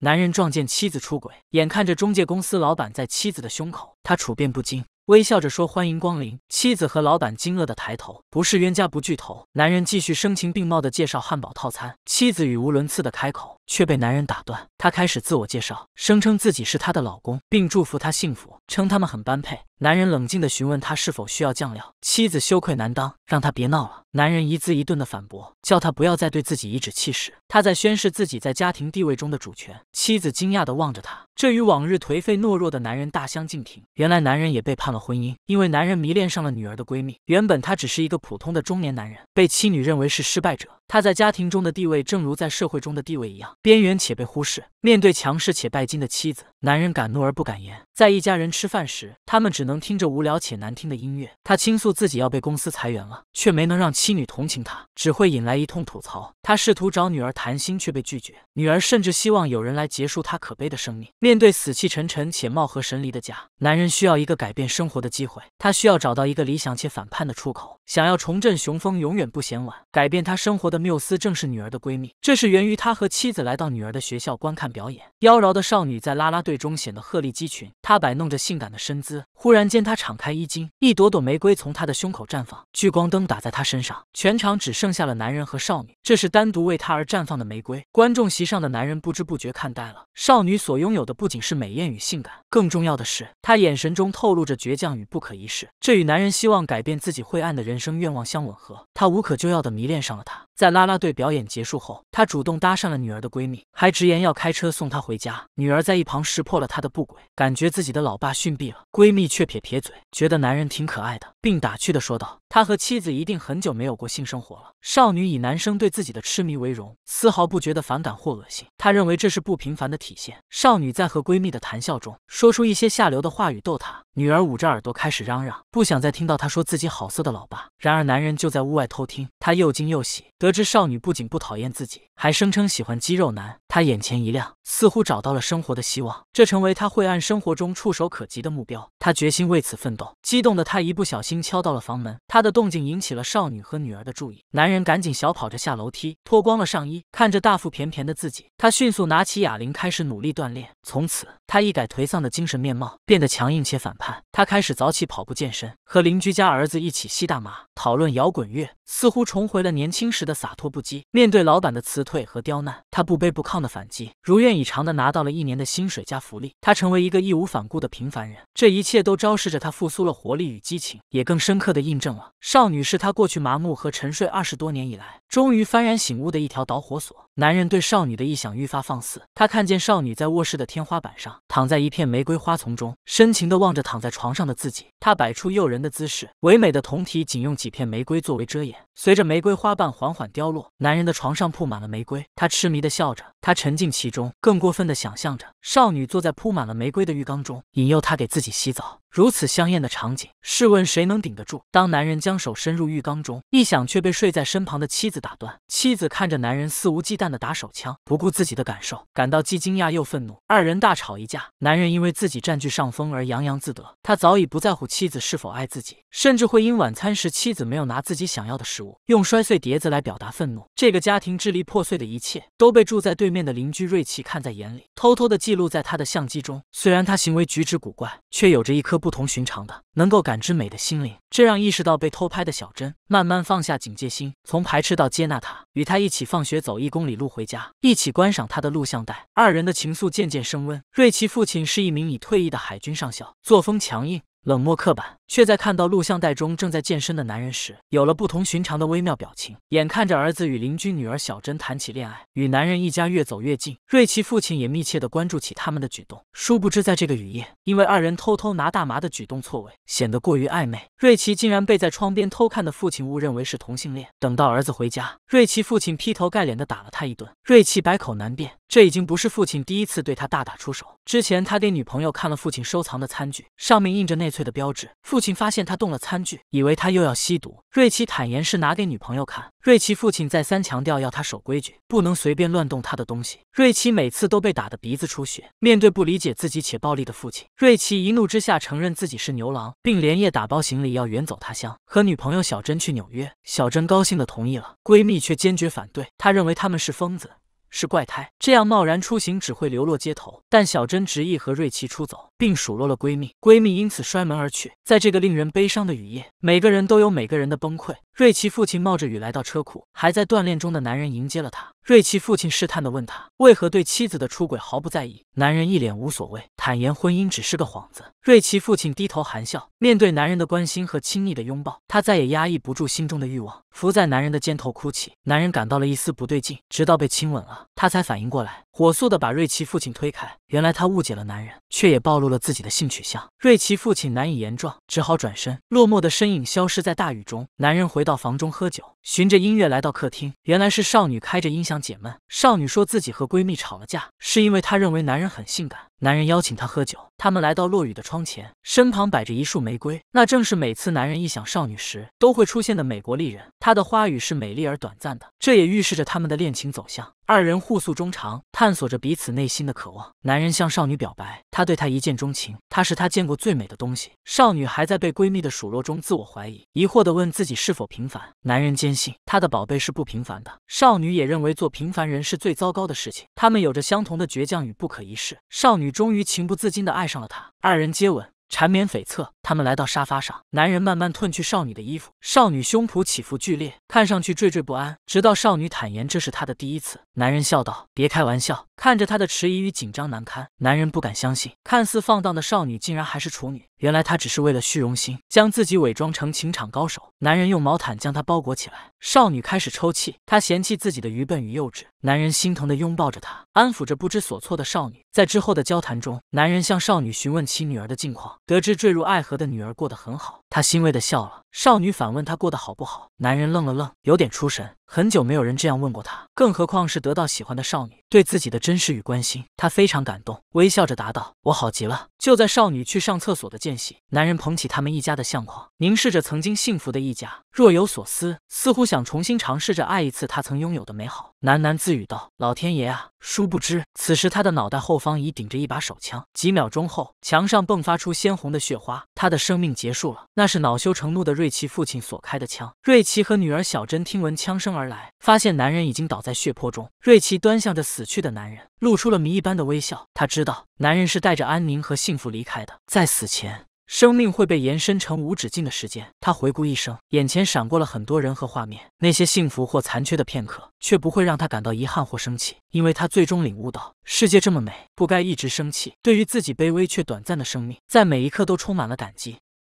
男人撞见妻子出轨，眼看着中介公司老板在妻子的胸口，他处变不惊，微笑着说：“欢迎光临。”妻子和老板惊愕的抬头，不是冤家不聚头。男人继续声情并茂的介绍汉堡套餐，妻子语无伦次的开口。却被男人打断。他开始自我介绍，声称自己是她的老公，并祝福她幸福，称他们很般配。男人冷静地询问她是否需要酱料，妻子羞愧难当，让他别闹了。男人一字一顿地反驳，叫他不要再对自己颐指气使。他在宣誓自己在家庭地位中的主权。妻子惊讶地望着他，这与往日颓废懦弱的男人大相径庭。原来男人也背叛了婚姻，因为男人迷恋上了女儿的闺蜜。原本他只是一个普通的中年男人，被妻女认为是失败者。他在家庭中的地位，正如在社会中的地位一样，边缘且被忽视。面对强势且拜金的妻子，男人敢怒而不敢言。在一家人吃饭时，他们只能听着无聊且难听的音乐。他倾诉自己要被公司裁员了，却没能让妻女同情他，只会引来一通吐槽。他试图找女儿谈心，却被拒绝。女儿甚至希望有人来结束他可悲的生命。面对死气沉沉且貌合神离的家，男人需要一个改变生活的机会。他需要找到一个理想且反叛的出口，想要重振雄风，永远不嫌晚。改变他生活的缪斯正是女儿的闺蜜。这是源于他和妻子来到女儿的学校观看。表演妖娆的少女在啦啦队中显得鹤立鸡群，她摆弄着性感的身姿。忽然间，她敞开衣襟，一朵朵玫瑰从她的胸口绽放。聚光灯打在她身上，全场只剩下了男人和少女。这是单独为她而绽放的玫瑰。观众席上的男人不知不觉看呆了。少女所拥有的不仅是美艳与性感，更重要的是她眼神中透露着倔强与不可一世。这与男人希望改变自己晦暗的人生愿望相吻合。他无可救药的迷恋上了她。在啦啦队表演结束后，他主动搭讪了女儿的闺蜜，还直言要开车送她回家。女儿在一旁识破了他的不轨，感觉自己的老爸逊毙了。闺蜜却撇撇嘴，觉得男人挺可爱的，并打趣的说道。他和妻子一定很久没有过性生活了。少女以男生对自己的痴迷为荣，丝毫不觉得反感或恶心。他认为这是不平凡的体现。少女在和闺蜜的谈笑中，说出一些下流的话语逗他。女儿捂着耳朵开始嚷嚷，不想再听到他说自己好色的老爸。然而男人就在屋外偷听，他又惊又喜，得知少女不仅不讨厌自己，还声称喜欢肌肉男。他眼前一亮，似乎找到了生活的希望，这成为他晦暗生活中触手可及的目标。他决心为此奋斗。激动的他一不小心敲到了房门，他的动静引起了少女和女儿的注意。男人赶紧小跑着下楼梯，脱光了上衣，看着大腹便便的自己，他迅速拿起哑铃开始努力锻炼。从此，他一改颓丧的精神面貌，变得强硬且反叛。他开始早起跑步健身，和邻居家儿子一起吸大麻，讨论摇滚乐。似乎重回了年轻时的洒脱不羁。面对老板的辞退和刁难，他不卑不亢的反击，如愿以偿的拿到了一年的薪水加福利。他成为一个义无反顾的平凡人。这一切都昭示着他复苏了活力与激情，也更深刻的印证了少女是他过去麻木和沉睡二十多年以来，终于幡然醒悟的一条导火索。男人对少女的臆想愈发放肆，他看见少女在卧室的天花板上。躺在一片玫瑰花丛中，深情地望着躺在床上的自己，他摆出诱人的姿势，唯美的酮体仅用几片玫瑰作为遮掩。随着玫瑰花瓣缓缓凋落，男人的床上铺满了玫瑰，他痴迷地笑着。他沉浸其中，更过分的想象着少女坐在铺满了玫瑰的浴缸中，引诱他给自己洗澡。如此香艳的场景，试问谁能顶得住？当男人将手伸入浴缸中，一想却被睡在身旁的妻子打断。妻子看着男人肆无忌惮的打手枪，不顾自己的感受，感到既惊讶又愤怒。二人大吵一架。男人因为自己占据上风而洋洋自得，他早已不在乎妻子是否爱自己，甚至会因晚餐时妻子没有拿自己想要的食物，用摔碎碟子来表达愤怒。这个家庭支离破碎的一切，都被住在对。面。面的邻居瑞奇看在眼里，偷偷的记录在他的相机中。虽然他行为举止古怪，却有着一颗不同寻常的、能够感知美的心灵。这让意识到被偷拍的小珍慢慢放下警戒心，从排斥到接纳他，与他一起放学走一公里路回家，一起观赏他的录像带。二人的情愫渐渐升温。瑞奇父亲是一名已退役的海军上校，作风强硬、冷漠、刻板。却在看到录像带中正在健身的男人时，有了不同寻常的微妙表情。眼看着儿子与邻居女儿小珍谈起恋爱，与男人一家越走越近，瑞奇父亲也密切的关注起他们的举动。殊不知，在这个雨夜，因为二人偷偷拿大麻的举动错位，显得过于暧昧，瑞奇竟然被在窗边偷看的父亲误认为是同性恋。等到儿子回家，瑞奇父亲劈头盖脸的打了他一顿。瑞奇百口难辩，这已经不是父亲第一次对他大打出手。之前他给女朋友看了父亲收藏的餐具，上面印着内粹的标志。父父亲发现他动了餐具，以为他又要吸毒。瑞奇坦言是拿给女朋友看。瑞奇父亲再三强调要他守规矩，不能随便乱动他的东西。瑞奇每次都被打得鼻子出血。面对不理解自己且暴力的父亲，瑞奇一怒之下承认自己是牛郎，并连夜打包行李要远走他乡，和女朋友小珍去纽约。小珍高兴地同意了，闺蜜却坚决反对，她认为他们是疯子，是怪胎，这样贸然出行只会流落街头。但小珍执意和瑞奇出走。并数落了闺蜜，闺蜜因此摔门而去。在这个令人悲伤的雨夜，每个人都有每个人的崩溃。瑞奇父亲冒着雨来到车库，还在锻炼中的男人迎接了他。瑞奇父亲试探的问他为何对妻子的出轨毫不在意，男人一脸无所谓，坦言婚姻只是个幌子。瑞奇父亲低头含笑，面对男人的关心和亲密的拥抱，他再也压抑不住心中的欲望，伏在男人的肩头哭泣。男人感到了一丝不对劲，直到被亲吻了，他才反应过来，火速的把瑞奇父亲推开。原来他误解了男人，却也暴露。出了自己的性取向，瑞奇父亲难以言状，只好转身，落寞的身影消失在大雨中。男人回到房中喝酒，循着音乐来到客厅，原来是少女开着音响解闷。少女说自己和闺蜜吵了架，是因为她认为男人很性感。男人邀请她喝酒。他们来到落雨的窗前，身旁摆着一束玫瑰，那正是每次男人一想少女时都会出现的美国丽人。她的花语是美丽而短暂的，这也预示着他们的恋情走向。二人互诉衷肠，探索着彼此内心的渴望。男人向少女表白，他对她一见钟情，她是他见过最美的东西。少女还在被闺蜜的数落中自我怀疑，疑惑地问自己是否平凡。男人坚信他的宝贝是不平凡的，少女也认为做平凡人是最糟糕的事情。他们有着相同的倔强与不可一世。少女终于情不自禁地爱。爱上了他，二人接吻，缠绵悱恻。他们来到沙发上，男人慢慢褪去少女的衣服，少女胸脯起伏剧烈，看上去惴惴不安。直到少女坦言这是她的第一次，男人笑道：“别开玩笑。”看着她的迟疑与紧张难堪，男人不敢相信，看似放荡的少女竟然还是处女。原来他只是为了虚荣心，将自己伪装成情场高手。男人用毛毯将她包裹起来，少女开始抽泣。他嫌弃自己的愚笨与幼稚，男人心疼的拥抱着她，安抚着不知所措的少女。在之后的交谈中，男人向少女询问起女儿的近况，得知坠入爱河的女儿过得很好，他欣慰的笑了。少女反问她过得好不好，男人愣了愣，有点出神。很久没有人这样问过他，更何况是得到喜欢的少女对自己的真实与关心，他非常感动，微笑着答道：“我好极了。”就在少女去上厕所的间隙，男人捧起他们一家的相框，凝视着曾经幸福的一家。若有所思，似乎想重新尝试着爱一次他曾拥有的美好，喃喃自语道：“老天爷啊！”殊不知，此时他的脑袋后方已顶着一把手枪。几秒钟后，墙上迸发出鲜红的血花，他的生命结束了。那是恼羞成怒的瑞奇父亲所开的枪。瑞奇和女儿小珍听闻枪声而来，发现男人已经倒在血泊中。瑞奇端向着死去的男人，露出了谜一般的微笑。他知道，男人是带着安宁和幸福离开的，在死前。生命会被延伸成无止境的时间。他回顾一生，眼前闪过了很多人和画面，那些幸福或残缺的片刻，却不会让他感到遗憾或生气，因为他最终领悟到，世界这么美，不该一直生气。对于自己卑微却短暂的生命，在每一刻都充满了感激。